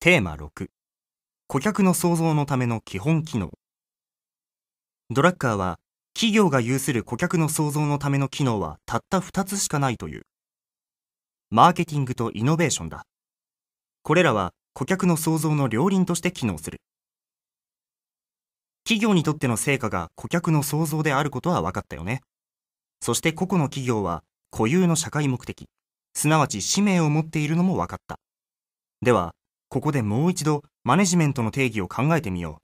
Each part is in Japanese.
テーマ6顧客の創造のための基本機能ドラッカーは企業が有する顧客の創造のための機能はたった2つしかないというマーケティングとイノベーションだこれらは顧客の創造の両輪として機能する企業にとっての成果が顧客の創造であることは分かったよねそして個々の企業は固有の社会目的すなわち使命を持っているのも分かったではここでもう一度マネジメントの定義を考えてみよ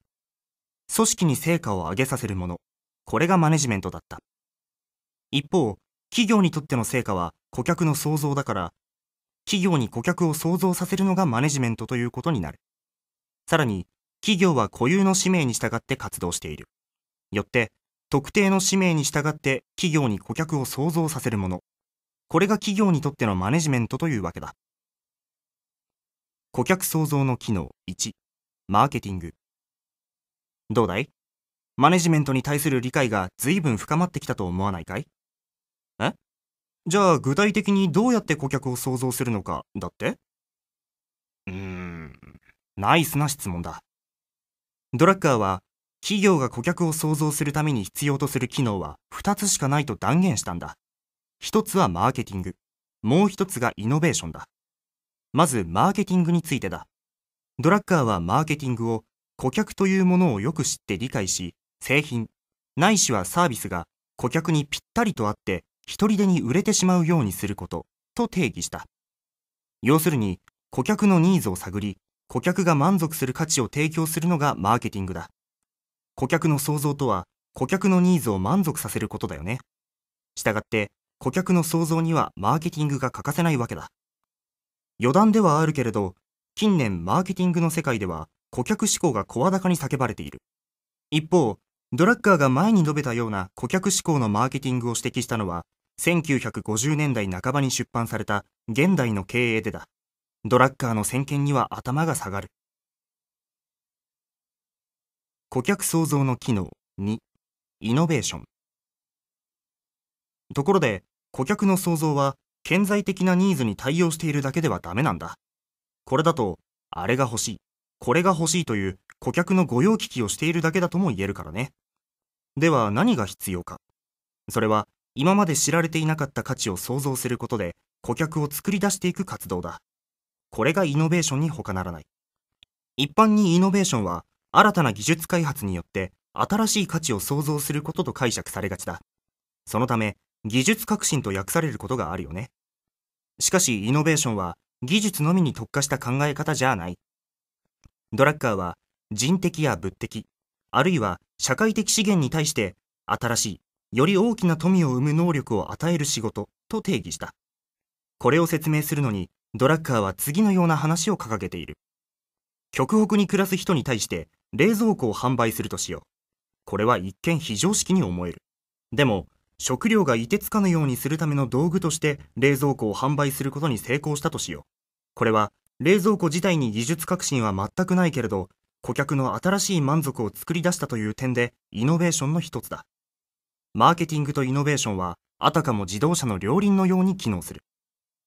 う。組織に成果を上げさせるもの、これがマネジメントだった。一方、企業にとっての成果は顧客の創造だから、企業に顧客を創造させるのがマネジメントということになる。さらに、企業は固有の使命に従って活動している。よって、特定の使命に従って企業に顧客を創造させるもの。これが企業にとってのマネジメントというわけだ。顧客創造の機能1マーケティングどうだいマネジメントに対する理解が随分深まってきたと思わないかいえじゃあ具体的にどうやって顧客を創造するのかだってうーんナイスな質問だドラッカーは企業が顧客を創造するために必要とする機能は2つしかないと断言したんだ1つはマーケティングもう1つがイノベーションだまずマーケティングについてだ。ドラッカーはマーケティングを顧客というものをよく知って理解し、製品、ないしはサービスが顧客にぴったりとあって一人でに売れてしまうようにすることと定義した。要するに、顧客のニーズを探り、顧客が満足する価値を提供するのがマーケティングだ。顧客の創造とは、顧客のニーズを満足させることだよね。したがって、顧客の創造にはマーケティングが欠かせないわけだ。余談ではあるけれど、近年マーケティングの世界では顧客志向が声高に叫ばれている。一方、ドラッカーが前に述べたような顧客志向のマーケティングを指摘したのは、1950年代半ばに出版された現代の経営でだ。ドラッカーの先見には頭が下がる。顧客創造の機能2、イノベーション。ところで、顧客の創造は顕在的なニーズに対応しているだけではダメなんだ。これだと、あれが欲しい、これが欲しいという顧客の御用聞きをしているだけだとも言えるからね。では何が必要か。それは今まで知られていなかった価値を創造することで顧客を作り出していく活動だ。これがイノベーションに他ならない。一般にイノベーションは新たな技術開発によって新しい価値を創造することと解釈されがちだ。そのため、技術革新と訳されることがあるよね。しかしイノベーションは技術のみに特化した考え方じゃない。ドラッカーは人的や物的、あるいは社会的資源に対して新しい、より大きな富を生む能力を与える仕事と定義した。これを説明するのにドラッカーは次のような話を掲げている。極北に暮らす人に対して冷蔵庫を販売するとしよう。これは一見非常識に思える。でも、食料が凍てつかぬようにするための道具として冷蔵庫を販売することに成功したとしよう。これは冷蔵庫自体に技術革新は全くないけれど、顧客の新しい満足を作り出したという点でイノベーションの一つだ。マーケティングとイノベーションはあたかも自動車の両輪のように機能する。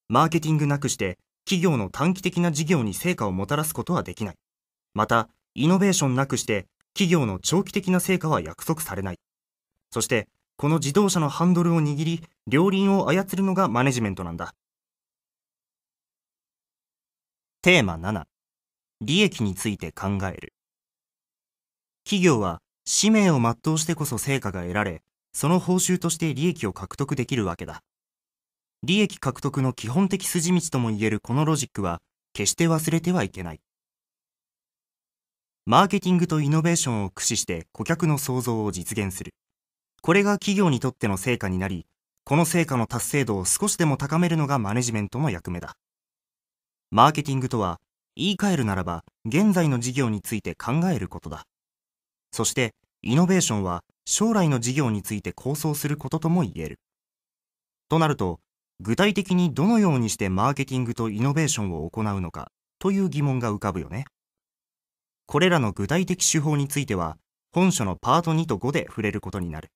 マーケティングなくして企業の短期的な事業に成果をもたらすことはできない。また、イノベーションなくして企業の長期的な成果は約束されない。そして、この自動車のハンドルを握り、両輪を操るのがマネジメントなんだ。テーマ7、利益について考える。企業は使命を全うしてこそ成果が得られ、その報酬として利益を獲得できるわけだ。利益獲得の基本的筋道ともいえるこのロジックは、決して忘れてはいけない。マーケティングとイノベーションを駆使して顧客の創造を実現する。これが企業にとっての成果になり、この成果の達成度を少しでも高めるのがマネジメントの役目だ。マーケティングとは、言い換えるならば、現在の事業について考えることだ。そして、イノベーションは将来の事業について構想することとも言える。となると、具体的にどのようにしてマーケティングとイノベーションを行うのかという疑問が浮かぶよね。これらの具体的手法については、本書のパート2と5で触れることになる。